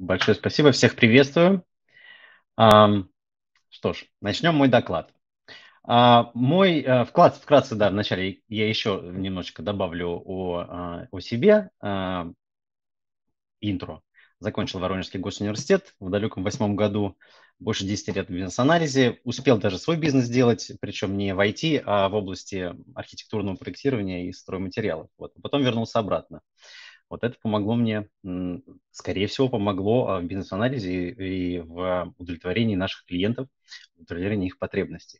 Большое спасибо, всех приветствую. Что ж, начнем мой доклад. А, мой э, вклад, вкратце, да, вначале я еще немножечко добавлю о, а, о себе. А, интро. Закончил Воронежский госуниверситет в далеком восьмом году, больше 10 лет в бизнес-анализе, успел даже свой бизнес делать, причем не в IT, а в области архитектурного проектирования и стройматериалов. Вот. Потом вернулся обратно. Вот это помогло мне, скорее всего, помогло а, в бизнес-анализе и в удовлетворении наших клиентов, удовлетворении их потребностей.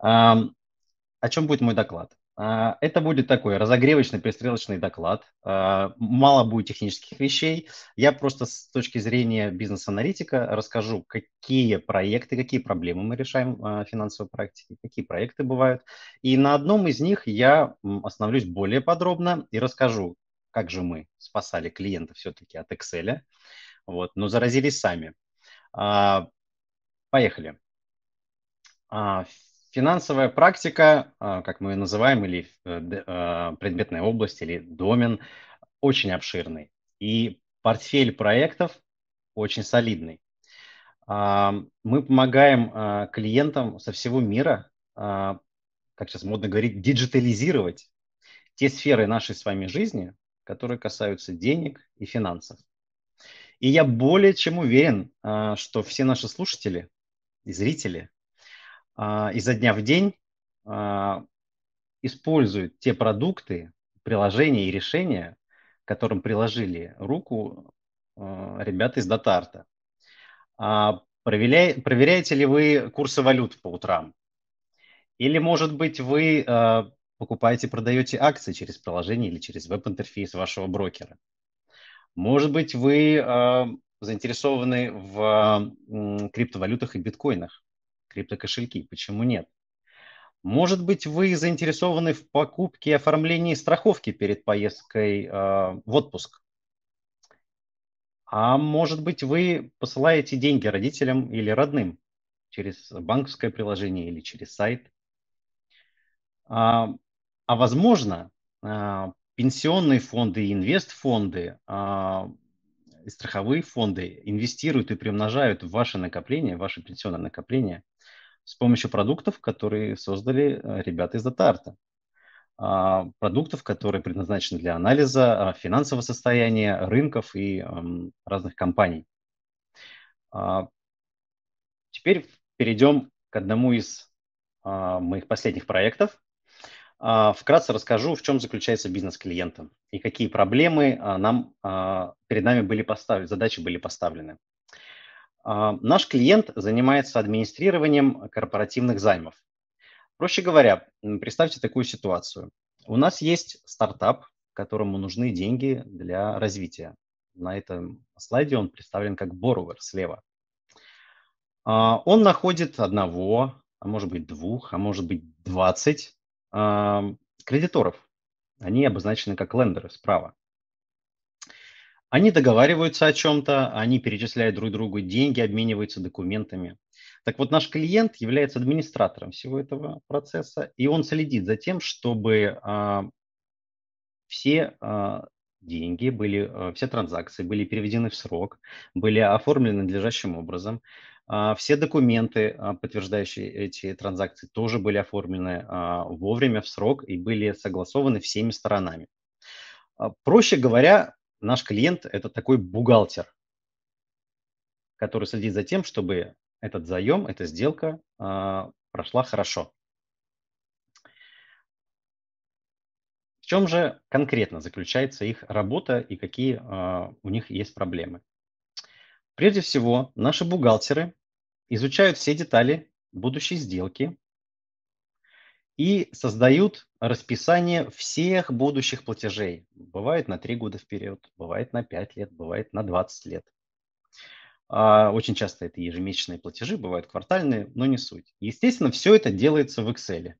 О чем будет мой доклад? А, это будет такой разогревочный, пристрелочный доклад. А, мало будет технических вещей. Я просто с точки зрения бизнес-аналитика расскажу, какие проекты, какие проблемы мы решаем в финансовой практике, какие проекты бывают. И на одном из них я остановлюсь более подробно и расскажу, как же мы спасали клиента все-таки от Excel, вот, но заразились сами. А, поехали. А, финансовая практика, а, как мы ее называем, или э, а, предметная область, или домен, очень обширный. И портфель проектов очень солидный. А, мы помогаем клиентам со всего мира, как сейчас модно говорить, диджитализировать те сферы нашей с вами жизни, которые касаются денег и финансов. И я более чем уверен, а, что все наши слушатели и зрители а, изо дня в день а, используют те продукты, приложения и решения, которым приложили руку ребята из Датарта. Проверяя, проверяете ли вы курсы валют по утрам? Или, может быть, вы покупаете, продаете акции через приложение или через веб-интерфейс вашего брокера. Может быть, вы э, заинтересованы в э, криптовалютах и биткоинах, криптокошельки, почему нет? Может быть, вы заинтересованы в покупке и оформлении страховки перед поездкой э, в отпуск. А может быть, вы посылаете деньги родителям или родным через банковское приложение или через сайт. А, а возможно, а, пенсионные фонды, инвестфонды, а, страховые фонды инвестируют и приумножают ваши накопления, ваши пенсионные накопления с помощью продуктов, которые создали э, ребята из Атарта, а, Продуктов, которые предназначены для анализа финансового состояния рынков и разных компаний. Теперь перейдем к одному из моих последних проектов – а, вкратце расскажу, в чем заключается бизнес клиента и какие проблемы а, нам, а, перед нами были поставлены, задачи были поставлены. Наш клиент занимается администрированием корпоративных займов. Проще говоря, представьте такую ситуацию. У нас есть стартап, которому нужны деньги для развития. На этом слайде он представлен как borrower слева. Он находит одного, а может быть двух, а может быть двадцать кредиторов. Они обозначены как лендеры справа. Они договариваются о чем-то, они перечисляют друг другу деньги, обмениваются документами. Так вот, наш клиент является администратором всего этого процесса, и он следит за тем, чтобы а, все а, деньги были, а, все транзакции были переведены в срок, были оформлены надлежащим образом, а, все документы, а, подтверждающие эти транзакции, тоже были оформлены а, вовремя, в срок и были согласованы всеми сторонами. Проще говоря, наш клиент – это такой бухгалтер, который следит за тем, чтобы этот заем, эта сделка прошла хорошо. В чем же конкретно заключается их работа и какие у них есть проблемы? Прежде всего, наши бухгалтеры изучают все детали будущей сделки и создают расписание всех будущих платежей. Бывает на 3 года вперед, бывает на 5 лет, бывает на 20 лет. А, очень часто это ежемесячные платежи, бывают квартальные, но не суть. Естественно, все это делается в Excel.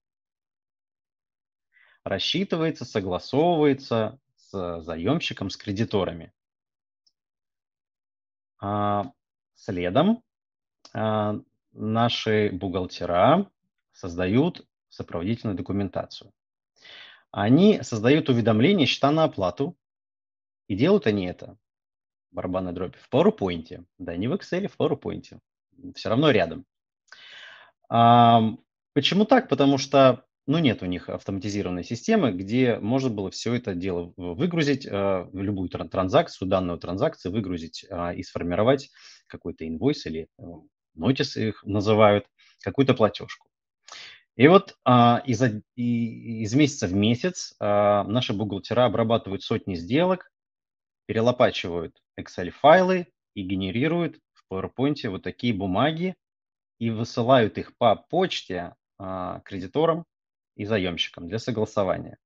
Рассчитывается, согласовывается с заемщиком, с кредиторами. А, следом а, наши бухгалтера создают сопроводительную документацию. Они создают уведомление счета на оплату, и делают они это, барабанная дробь, в PowerPoint. Да, не в Excel, в PowerPoint. Все равно рядом. Почему так? Потому что ну, нет у них автоматизированной системы, где можно было все это дело выгрузить, э, любую тран- транзакцию, данную транзакцию выгрузить э, и сформировать какой-то инвойс или э, нотис их называют, какую-то платежку. И вот а, из, и, из месяца в месяц а, наши бухгалтера обрабатывают сотни сделок, перелопачивают Excel-файлы и генерируют в PowerPoint вот такие бумаги и высылают их по почте а, кредиторам и заемщиком для согласования.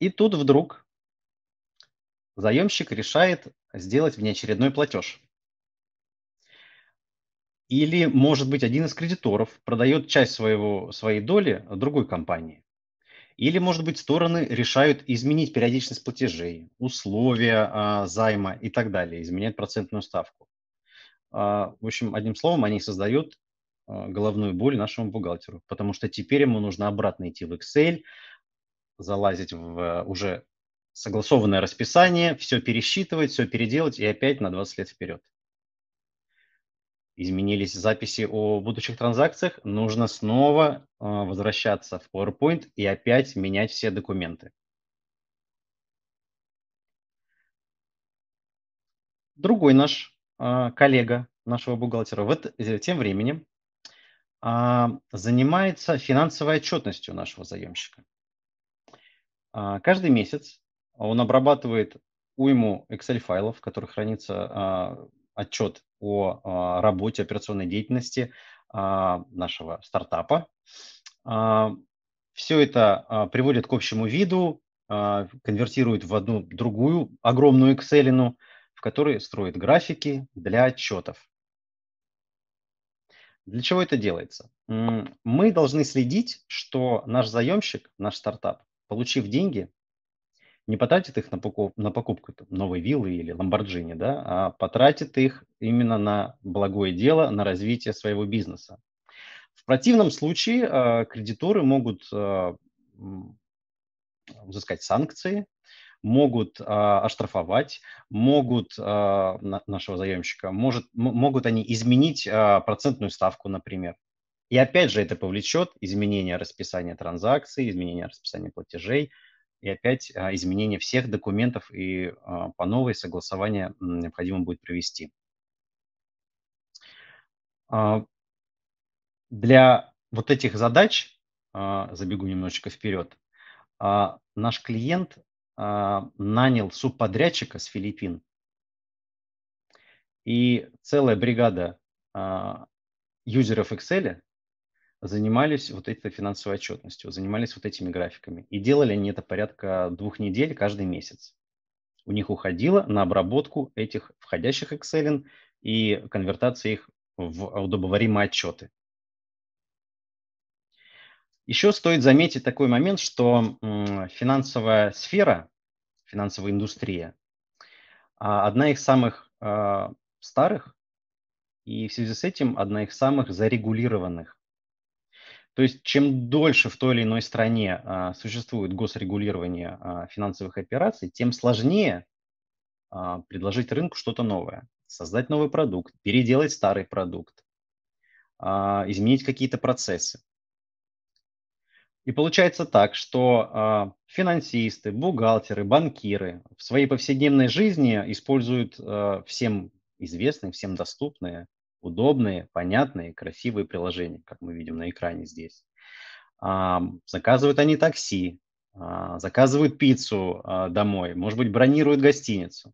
И тут вдруг заемщик решает сделать внеочередной платеж. Или, может быть, один из кредиторов продает часть своего, своей доли другой компании. Или, может быть, стороны решают изменить периодичность платежей, условия а, займа и так далее, изменять процентную ставку. А, в общем, одним словом, они создают а, головную боль нашему бухгалтеру, потому что теперь ему нужно обратно идти в Excel, залазить в э, уже согласованное расписание, все пересчитывать, все переделать и опять на 20 лет вперед. Изменились записи о будущих транзакциях, нужно снова а, возвращаться в PowerPoint и опять менять все документы. Другой наш а, коллега нашего бухгалтера в это, тем временем а, занимается финансовой отчетностью нашего заемщика. А, каждый месяц он обрабатывает уйму Excel-файлов, в которых хранится а, отчет о работе операционной деятельности нашего стартапа. Все это приводит к общему виду, конвертирует в одну другую огромную Excel, в которой строит графики для отчетов. Для чего это делается? Мы должны следить, что наш заемщик, наш стартап, получив деньги, не потратит их на покупку, на покупку там, новой виллы или ламборджини, да, а потратит их именно на благое дело, на развитие своего бизнеса. В противном случае э, кредиторы могут э, взыскать санкции, могут а, оштрафовать, могут а, на, нашего заемщика, может, могут они изменить а, процентную ставку, например. И опять же это повлечет изменение расписания транзакций, изменение расписания платежей и опять а, изменение всех документов и а, по новой согласование необходимо будет провести. А, для вот этих задач, а, забегу немножечко вперед, а, наш клиент а, нанял субподрядчика с Филиппин. И целая бригада а, юзеров Excel занимались вот этой финансовой отчетностью, занимались вот этими графиками. И делали они это порядка двух недель каждый месяц. У них уходило на обработку этих входящих Excel и конвертация их в удобоваримые отчеты. Еще стоит заметить такой момент, что финансовая сфера, финансовая индустрия, а, одна из самых а, старых и в связи с этим одна из самых зарегулированных. То есть чем дольше в той или иной стране а, существует госрегулирование финансовых операций, тем сложнее предложить рынку что-то новое, создать новый продукт, переделать старый продукт, изменить какие-то процессы. И получается так, что э, финансисты, бухгалтеры, банкиры в своей повседневной жизни используют э, всем известные, всем доступные, удобные, понятные, красивые приложения, как мы видим на экране здесь. Э, заказывают они такси, э, заказывают пиццу э, домой, может быть, бронируют гостиницу.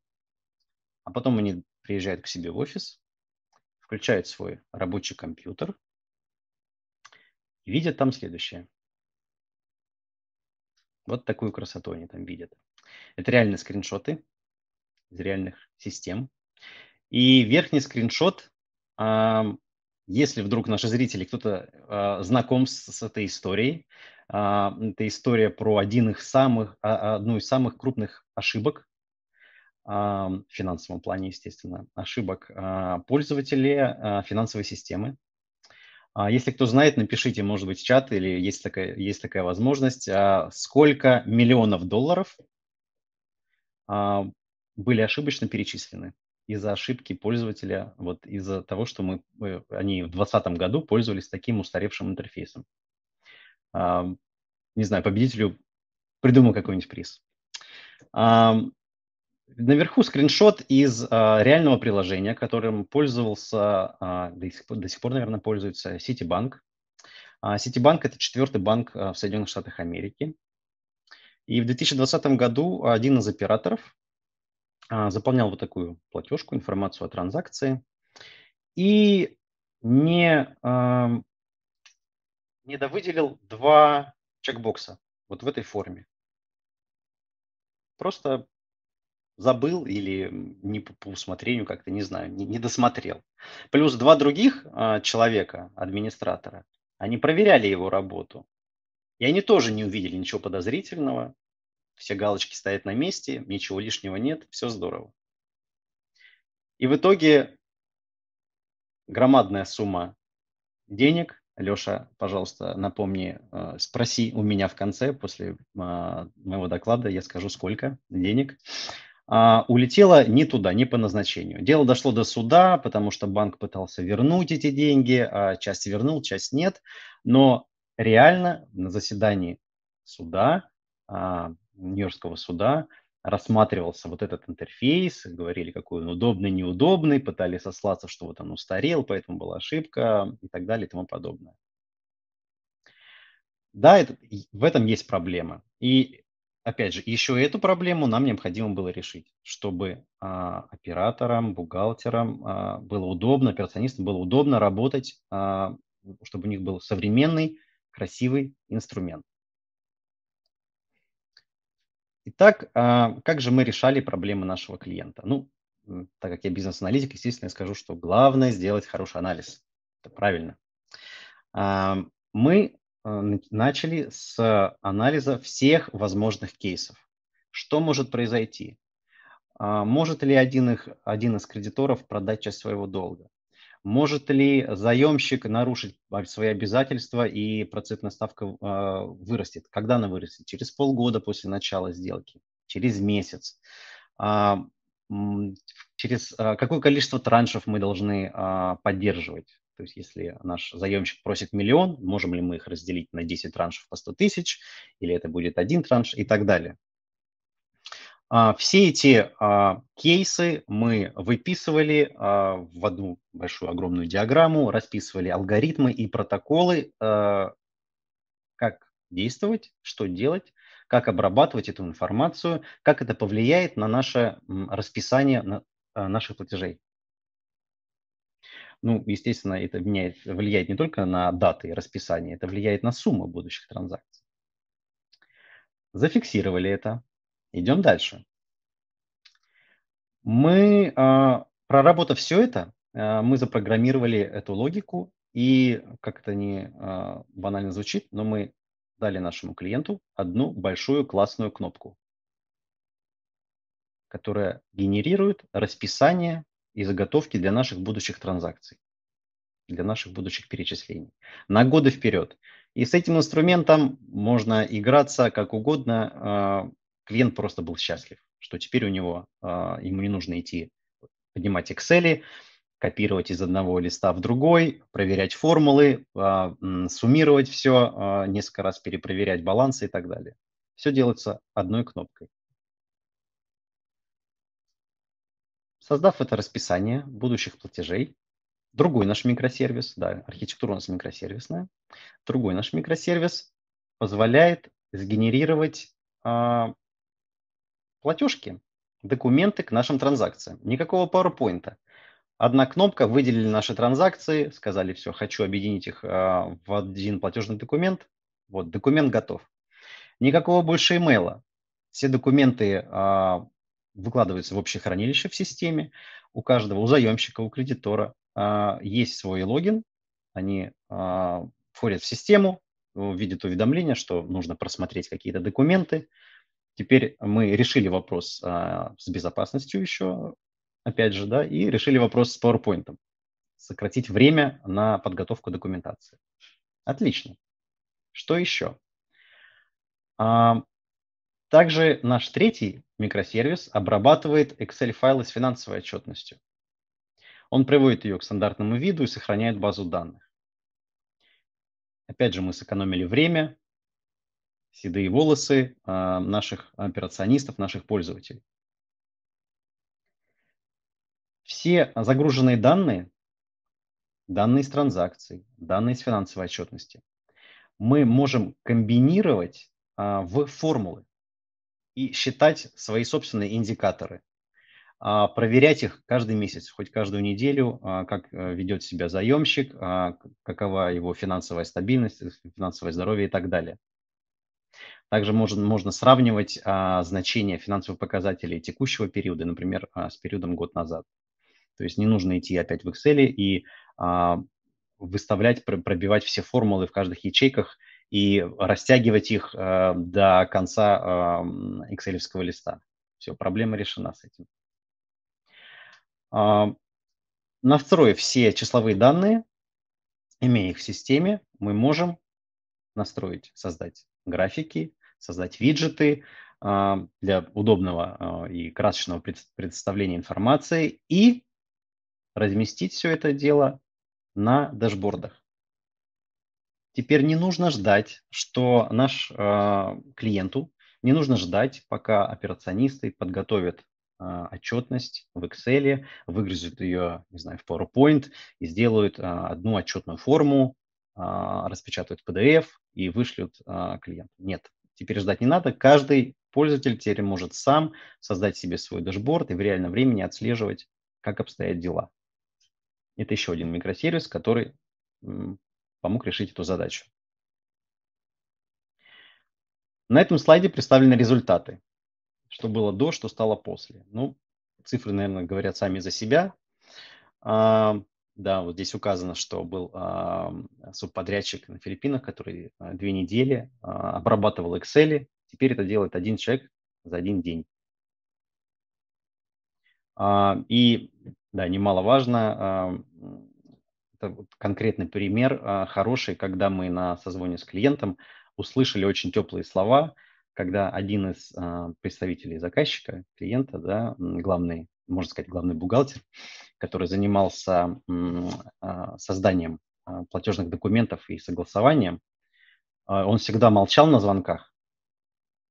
А потом они приезжают к себе в офис, включают свой рабочий компьютер и видят там следующее – вот такую красоту они там видят. Это реальные скриншоты из реальных систем. И верхний скриншот, если вдруг наши зрители, кто-то а, знаком с, с этой историей, а, это история про один из самых, а, одну из самых крупных ошибок в финансовом плане, естественно, ошибок пользователей финансовой системы. А, если кто знает, напишите, может быть, в чат, или есть такая, есть такая возможность, а, сколько миллионов долларов а, были ошибочно перечислены из-за ошибки пользователя, вот из-за того, что мы, э, они в 2020 году пользовались таким устаревшим интерфейсом. Не знаю, победителю придумал какой-нибудь приз. Наверху скриншот из а, реального приложения, которым пользовался, а, до, сих, до сих пор, наверное, пользуется Citibank. А, Citibank – это четвертый банк а, в Соединенных Штатах Америки. И в 2020 году один из операторов а, заполнял вот такую платежку, информацию о транзакции, и не, а, не довыделил два чекбокса вот в этой форме. Просто забыл или не по, по усмотрению как-то, не знаю, не, не досмотрел. Плюс два других э, человека, администратора, они проверяли его работу. И они тоже не увидели ничего подозрительного. Все галочки стоят на месте, ничего лишнего нет, все здорово. И в итоге громадная сумма денег. Леша, пожалуйста, напомни, э, спроси у меня в конце после э, моего доклада, я скажу, сколько денег а, улетело не туда, не по назначению. Дело дошло до суда, потому что банк пытался вернуть эти деньги, а часть вернул, часть нет. Но реально на заседании суда, а, Нью-Йоркского суда, рассматривался вот этот интерфейс, говорили, какой он удобный, неудобный, пытались сослаться, что вот он устарел, поэтому была ошибка и так далее и тому подобное. Да, это, в этом есть проблема. И опять же, еще эту проблему нам необходимо было решить, чтобы а, операторам, бухгалтерам а, было удобно, операционистам было удобно работать, а, чтобы у них был современный, красивый инструмент. Итак, а, как же мы решали проблемы нашего клиента? Ну, так как я бизнес-аналитик, естественно, я скажу, что главное сделать хороший анализ. Это правильно. А, мы а, начали с анализа всех возможных кейсов. Что может произойти? А, может ли один, их, один из кредиторов продать часть своего долга? Может ли заемщик нарушить свои обязательства и процентная ставка а, вырастет? Когда она вырастет? Через полгода после начала сделки? Через месяц? Через какое количество траншев мы должны поддерживать? То есть если наш заемщик просит миллион, можем ли мы их разделить на 10 траншев по 100 тысяч, или это будет один транш и так далее. А, все эти а, кейсы мы выписывали а, в одну большую огромную диаграмму, расписывали алгоритмы и протоколы, как действовать, что делать, как обрабатывать эту информацию, как это повлияет на наше расписание наших платежей ну, естественно, это влияет, влияет не только на даты и расписание, это влияет на сумму будущих транзакций. Зафиксировали это. Идем дальше. Мы, а, проработав все это, а, мы запрограммировали эту логику, и, как это не а, банально звучит, но мы дали нашему клиенту одну большую классную кнопку, которая генерирует расписание и заготовки для наших будущих транзакций, для наших будущих перечислений на годы вперед. И с этим инструментом можно играться как угодно. А, клиент просто был счастлив, что теперь у него а, ему не нужно идти поднимать Excel, копировать из одного листа в другой, проверять формулы, а, суммировать все, несколько раз перепроверять балансы и так далее. Все делается одной кнопкой. создав это расписание будущих платежей, другой наш микросервис, да, архитектура у нас микросервисная, другой наш микросервис позволяет сгенерировать а, платежки, документы к нашим транзакциям. Никакого PowerPoint. Одна кнопка, выделили наши транзакции, сказали, все, хочу объединить их а, в один платежный документ. Вот, документ готов. Никакого больше имейла. Все документы а, выкладывается в общее хранилище в системе. У каждого, у заемщика, у кредитора а, есть свой логин. Они а, входят в систему, видят уведомление, что нужно просмотреть какие-то документы. Теперь мы решили вопрос а, с безопасностью еще, опять же, да, и решили вопрос с PowerPoint. Сократить время на подготовку документации. Отлично. Что еще? А, также наш третий микросервис обрабатывает Excel-файлы с финансовой отчетностью. Он приводит ее к стандартному виду и сохраняет базу данных. Опять же, мы сэкономили время, седые волосы а, наших операционистов, наших пользователей. Все загруженные данные, данные с транзакций, данные с финансовой отчетности, мы можем комбинировать а, в формулы и считать свои собственные индикаторы, а, проверять их каждый месяц, хоть каждую неделю, а, как э, ведет себя заемщик, а, какова его финансовая стабильность, э, финансовое здоровье и так далее. Также можно, можно сравнивать значения финансовых показателей текущего периода, например, с периодом год назад. То есть не нужно идти опять в Excel и выставлять, пробивать все формулы в каждых ячейках – и растягивать их э, до конца Excel эм, листа. Все, проблема решена с этим. Э, на второе, все числовые данные, имея их в системе, мы можем настроить, создать графики, создать виджеты э, для удобного и красочного представления информации и разместить все это дело на дашбордах. Теперь не нужно ждать, что наш э, клиенту, не нужно ждать, пока операционисты подготовят э, отчетность в Excel, выгрузят ее, не знаю, в PowerPoint и сделают э, одну отчетную форму, э, распечатают PDF и вышлют э, клиенту. Нет, теперь ждать не надо. Каждый пользователь теперь может сам создать себе свой дашборд и в реальном времени отслеживать, как обстоят дела. Это еще один микросервис, который помог решить эту задачу. На этом слайде представлены результаты. Что было до, что стало после. Ну, цифры, наверное, говорят сами за себя. А, да, вот здесь указано, что был а, субподрядчик на Филиппинах, который а, две недели а, обрабатывал Excel. Теперь это делает один человек за один день. А, и, да, немаловажно, а, это конкретный пример а, хороший, когда мы на созвоне с клиентом услышали очень теплые слова, когда один из а, представителей заказчика, клиента, да, главный, можно сказать, главный бухгалтер, который занимался а, созданием платежных документов и согласованием, он всегда молчал на звонках,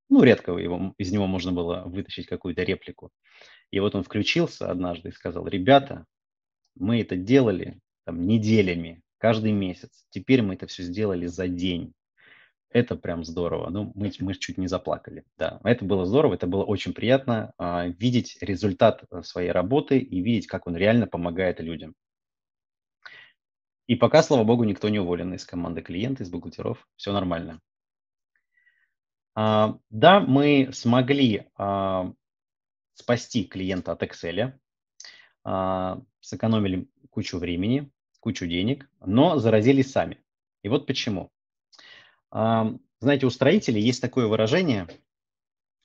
ну, редко его, из него можно было вытащить какую-то реплику. И вот он включился однажды и сказал, ребята, мы это делали там, неделями, каждый месяц. Теперь мы это все сделали за день. Это прям здорово. Ну, мы, мы чуть не заплакали. Да, это было здорово, это было очень приятно а, видеть результат э, своей работы и видеть, как он реально помогает людям. И пока, слава богу, никто не уволен из команды клиента, из бухгалтеров. Все нормально. А, да, мы смогли а, спасти клиента от Excel, а, сэкономили кучу времени, кучу денег, но заразились сами. И вот почему. Знаете, у строителей есть такое выражение,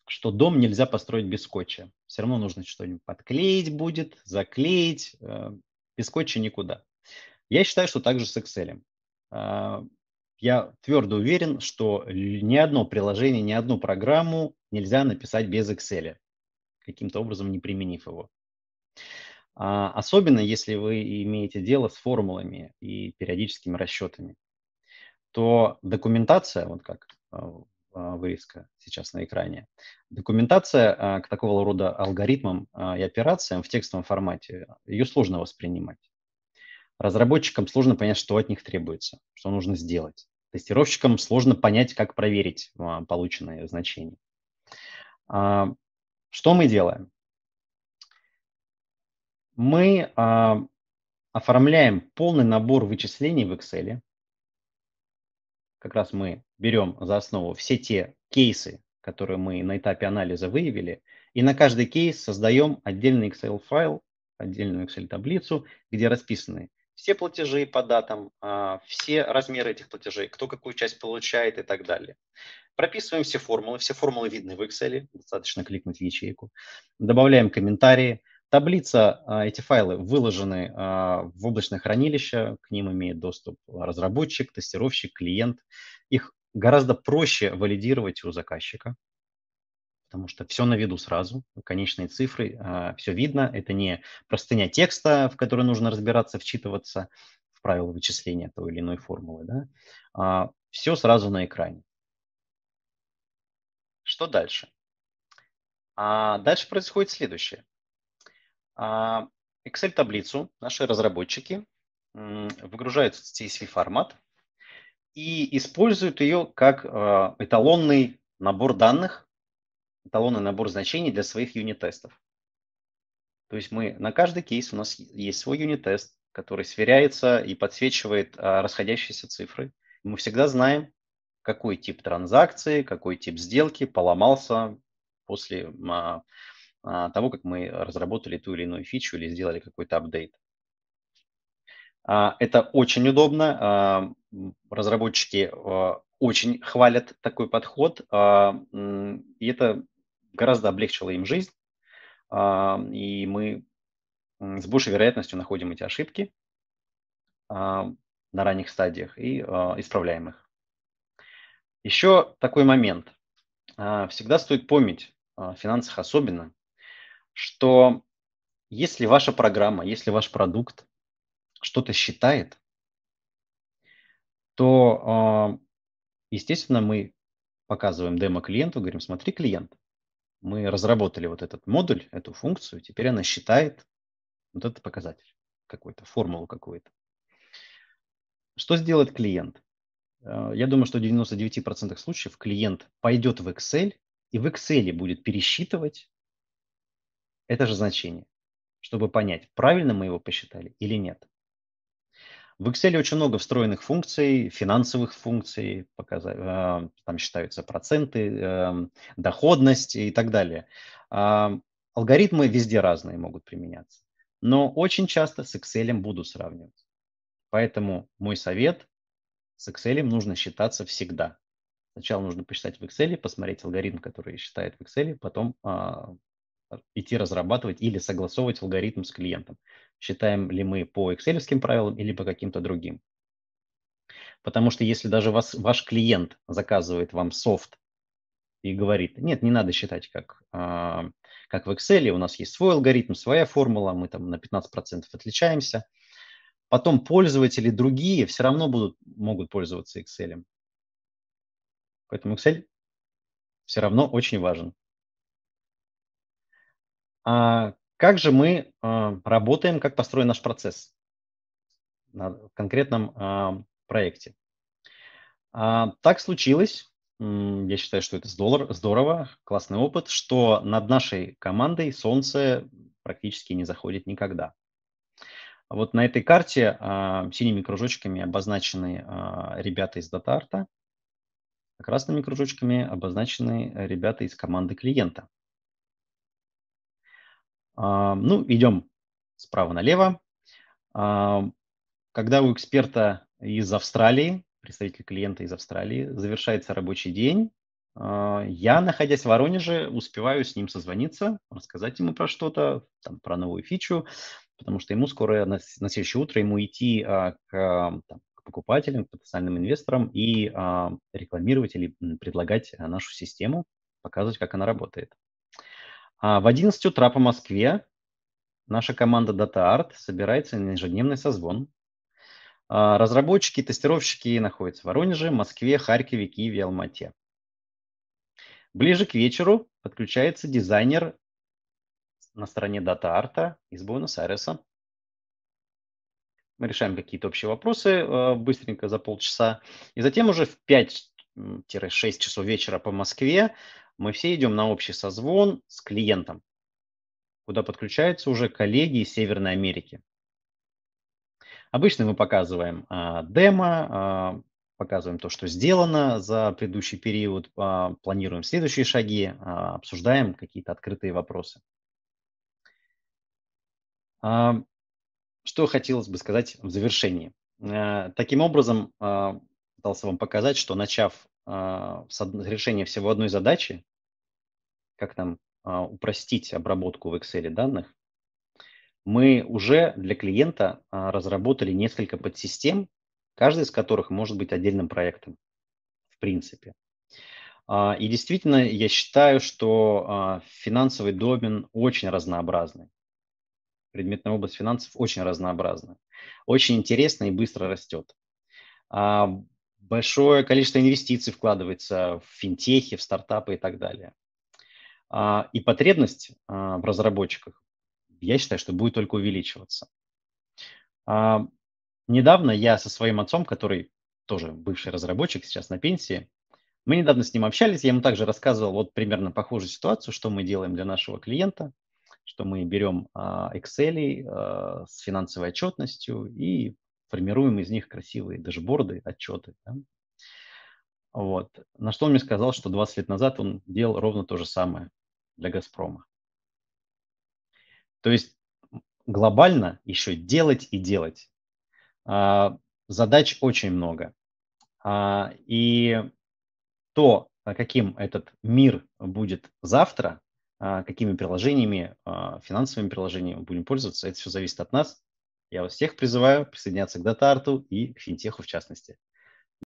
что дом нельзя построить без скотча. Все равно нужно что-нибудь подклеить будет, заклеить. Э, без скотча никуда. Я считаю, что также с Excel. А, я твердо уверен, что ни одно приложение, ни одну программу нельзя написать без Excel, каким-то образом не применив его. А, особенно если вы имеете дело с формулами и периодическими расчетами, то документация, вот как а, а, вырезка сейчас на экране. Документация к такого рода алгоритмам и операциям в текстовом формате, ее сложно воспринимать. Разработчикам сложно понять, что от них требуется, что нужно сделать. Тестировщикам сложно понять, как проверить полученные значения. Что мы делаем? мы а, оформляем полный набор вычислений в Excel. Как раз мы берем за основу все те кейсы, которые мы на этапе анализа выявили, и на каждый кейс создаем отдельный Excel-файл, отдельную Excel-таблицу, где расписаны все платежи по датам, а, все размеры этих платежей, кто какую часть получает и так далее. Прописываем все формулы, все формулы видны в Excel, достаточно кликнуть в ячейку. Добавляем комментарии, Таблица, а, эти файлы выложены а, в облачное хранилище, к ним имеет доступ разработчик, тестировщик, клиент. Их гораздо проще валидировать у заказчика, потому что все на виду сразу, конечные цифры, а, все видно. Это не простыня текста, в которой нужно разбираться, вчитываться в правила вычисления той или иной формулы. Да? Все сразу на экране. Что дальше? А дальше происходит следующее. А, Excel-таблицу наши разработчики выгружают в CSV-формат и используют ее как а, эталонный набор данных, эталонный набор значений для своих юнит-тестов. То есть мы на каждый кейс у нас есть свой юнит-тест, который сверяется и подсвечивает а, расходящиеся цифры. Мы всегда знаем, какой тип транзакции, какой тип сделки поломался после а, того, как мы разработали ту или иную фичу или сделали какой-то апдейт. А, это очень удобно. А, разработчики э, очень хвалят такой подход, и это гораздо облегчило им жизнь, и мы с большей вероятностью находим эти ошибки на ранних стадиях и исправляем их. Еще такой момент. Всегда стоит помнить, в финансах особенно, что если ваша программа, если ваш продукт что-то считает, то, а, естественно, мы показываем демо клиенту, говорим, смотри, клиент, мы разработали вот этот модуль, эту функцию, теперь она считает вот этот показатель какой-то, формулу какую-то. Что сделает клиент? А, я думаю, что в 99% случаев клиент пойдет в Excel и в Excel будет пересчитывать это же значение, чтобы понять, правильно мы его посчитали или нет. В Excel очень много встроенных функций, финансовых функций, показа... Э, там считаются проценты, э, доходность и так далее. А, алгоритмы везде разные могут применяться, но очень часто с Excel буду сравнивать. Поэтому мой совет – с Excel нужно считаться всегда. Сначала нужно посчитать в Excel, посмотреть алгоритм, который считает в Excel, потом а, идти разрабатывать или согласовывать алгоритм с клиентом. Считаем ли мы по excel правилам или по каким-то другим. Потому что если даже вас, ваш клиент заказывает вам софт и говорит, нет, не надо считать как, э, как в Excel, у нас есть свой алгоритм, своя формула, мы там на 15% отличаемся. Потом пользователи другие все равно будут, могут пользоваться Excel. Поэтому Excel все равно очень важен. А как же мы а, работаем, как построен наш процесс в конкретном а, проекте? А, так случилось, я считаю, что это здорово, классный опыт, что над нашей командой солнце практически не заходит никогда. Вот на этой карте а, синими кружочками обозначены а, ребята из DataArt, а красными кружочками обозначены ребята из команды клиента. А, ну, идем справа налево. А, когда у эксперта из Австралии, представитель клиента из Австралии, завершается рабочий день, а, я, находясь в Воронеже, успеваю с ним созвониться, рассказать ему про что-то, там, про новую фичу, потому что ему скоро, на, на следующее утро, ему идти а, к, там, к покупателям, к потенциальным инвесторам и а, рекламировать или предлагать нашу систему, показывать, как она работает. А в 11 утра по Москве наша команда Data Art собирается на ежедневный созвон. А, разработчики и тестировщики находятся в Воронеже, Москве, Харькове, Киеве, Алмате. Ближе к вечеру подключается дизайнер на стороне Data Art из Буэнос-Айреса. Мы решаем какие-то общие вопросы а, быстренько за полчаса. И затем уже в 5-6 часов вечера по Москве мы все идем на общий созвон с клиентом, куда подключаются уже коллеги из Северной Америки. Обычно мы показываем а, демо, а, показываем то, что сделано за предыдущий период, а, планируем следующие шаги, а, обсуждаем какие-то открытые вопросы. А, что хотелось бы сказать в завершении. А, таким образом, а, пытался вам показать, что начав а, с решения всего одной задачи, как нам а, упростить обработку в Excel данных, мы уже для клиента а, разработали несколько подсистем, каждый из которых может быть отдельным проектом, в принципе. А, и действительно, я считаю, что а, финансовый домен очень разнообразный. Предметная область финансов очень разнообразна. Очень интересно и быстро растет. А, большое количество инвестиций вкладывается в финтехи, в стартапы и так далее. А, и потребность а, в разработчиках, я считаю, что будет только увеличиваться. А, недавно я со своим отцом, который тоже бывший разработчик, сейчас на пенсии, мы недавно с ним общались, я ему также рассказывал вот примерно похожую ситуацию, что мы делаем для нашего клиента, что мы берем Excel с финансовой отчетностью и формируем из них красивые дашборды, отчеты. Да? Вот. На что он мне сказал, что 20 лет назад он делал ровно то же самое для «Газпрома». То есть глобально еще делать и делать. А, задач очень много. А, и то, а, каким этот мир будет завтра, какими приложениями, финансовыми приложениями будем пользоваться, это все зависит от нас. Я вас всех призываю присоединяться к дата-арту и к финтеху в частности.